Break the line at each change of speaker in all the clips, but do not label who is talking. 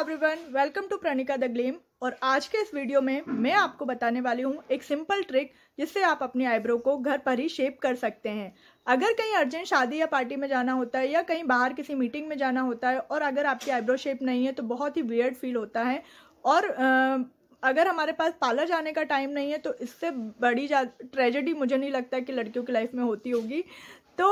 everyone welcome to Pranika the glam और आज के इस वीडियो में मैं आपको बताने वाली हूँ एक सिंपल ट्रिक जिससे आप अपनी आईब्रो को घर पर ही शेप कर सकते हैं अगर कहीं अर्जेंट शादी या पार्टी में जाना होता है या कहीं बाहर किसी मीटिंग में जाना होता है और अगर आपकी आईब्रो शेप नहीं है तो बहुत ही वियर्ड फील होता है और आ, अगर हमारे पास पार्लर जाने का टाइम नहीं है तो इससे बड़ी ट्रेजेडी मुझे नहीं लगता कि लड़कियों की लाइफ में होती होगी तो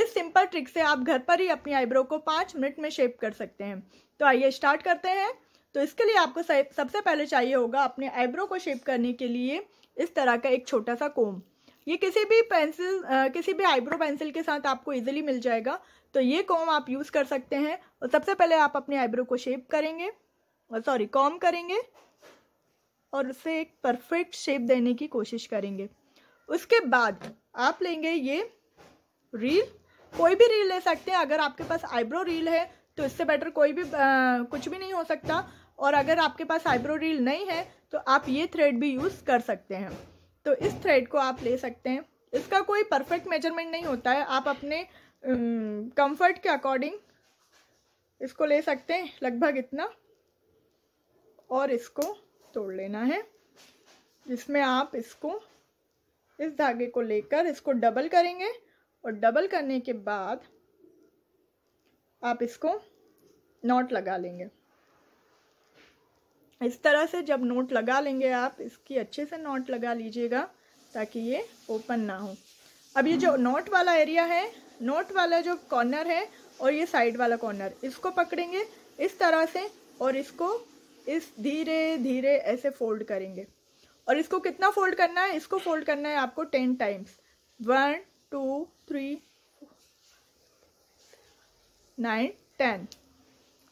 इस सिंपल ट्रिक से आप घर पर ही अपनी आईब्रो को पाँच मिनट में शेप कर सकते हैं तो आइए स्टार्ट करते हैं तो इसके लिए आपको सबसे पहले चाहिए होगा अपने आईब्रो को शेप करने के लिए इस तरह का एक छोटा सा कोम ये किसी भी पेंसिल किसी भी आईब्रो पेंसिल के साथ आपको इजीली मिल जाएगा तो ये कॉम आप यूज़ कर सकते हैं और सबसे पहले आप अपने आईब्रो को शेप करेंगे और सॉरी कॉम करेंगे और उसे एक परफेक्ट शेप देने की कोशिश करेंगे उसके बाद आप लेंगे ये रील कोई भी रील ले सकते हैं अगर आपके पास आईब्रो रील है तो इससे बेटर कोई भी आ, कुछ भी नहीं हो सकता और अगर आपके पास आईब्रो रील नहीं है तो आप ये थ्रेड भी यूज़ कर सकते हैं तो इस थ्रेड को आप ले सकते हैं इसका कोई परफेक्ट मेजरमेंट नहीं होता है आप अपने कंफर्ट के अकॉर्डिंग इसको ले सकते हैं लगभग इतना और इसको तोड़ लेना है जिसमें आप इसको इस धागे को लेकर इसको डबल करेंगे और डबल करने के बाद आप इसको नोट लगा लेंगे इस तरह से जब नोट लगा लेंगे आप इसकी अच्छे से नॉट लगा लीजिएगा ताकि ये ओपन ना हो अब ये जो नॉट वाला एरिया है नोट वाला जो कॉर्नर है और ये साइड वाला कॉर्नर इसको पकड़ेंगे इस तरह से और इसको इस धीरे धीरे ऐसे फोल्ड करेंगे और इसको कितना फोल्ड करना है इसको फोल्ड करना है आपको ten times one two three nine ten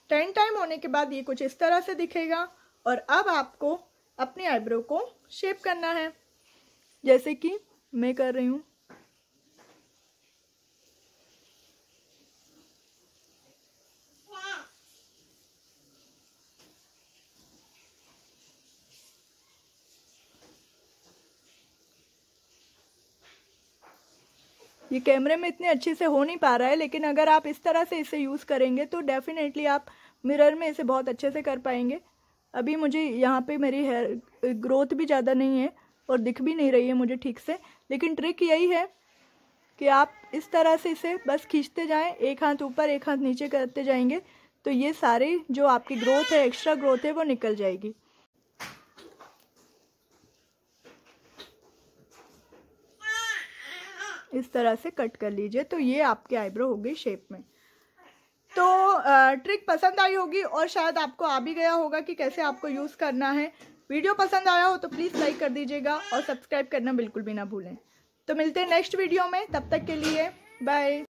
ten time होने के बाद ये कुछ इस तरह से दिखेगा और अब आपको अपने आईब्रो को शेप करना है जैसे कि मैं कर रही हूँ ये कैमरे में इतने अच्छे से हो नहीं पा रहा है लेकिन अगर आप इस तरह से इसे यूज़ करेंगे तो डेफ़िनेटली आप मिरर में इसे बहुत अच्छे से कर पाएंगे अभी मुझे यहाँ पे मेरी हेयर ग्रोथ भी ज़्यादा नहीं है और दिख भी नहीं रही है मुझे ठीक से लेकिन ट्रिक यही है कि आप इस तरह से इसे बस खींचते जाएँ एक हाथ ऊपर एक हाथ नीचे करते जाएंगे तो ये सारी जो आपकी ग्रोथ है एक्स्ट्रा ग्रोथ है वो निकल जाएगी इस तरह से कट कर लीजिए तो ये आपके आईब्रो हो गई शेप में तो ट्रिक पसंद आई होगी और शायद आपको आ भी गया होगा कि कैसे आपको यूज़ करना है वीडियो पसंद आया हो तो प्लीज़ लाइक कर दीजिएगा और सब्सक्राइब करना बिल्कुल भी ना भूलें तो मिलते हैं नेक्स्ट वीडियो में तब तक के लिए बाय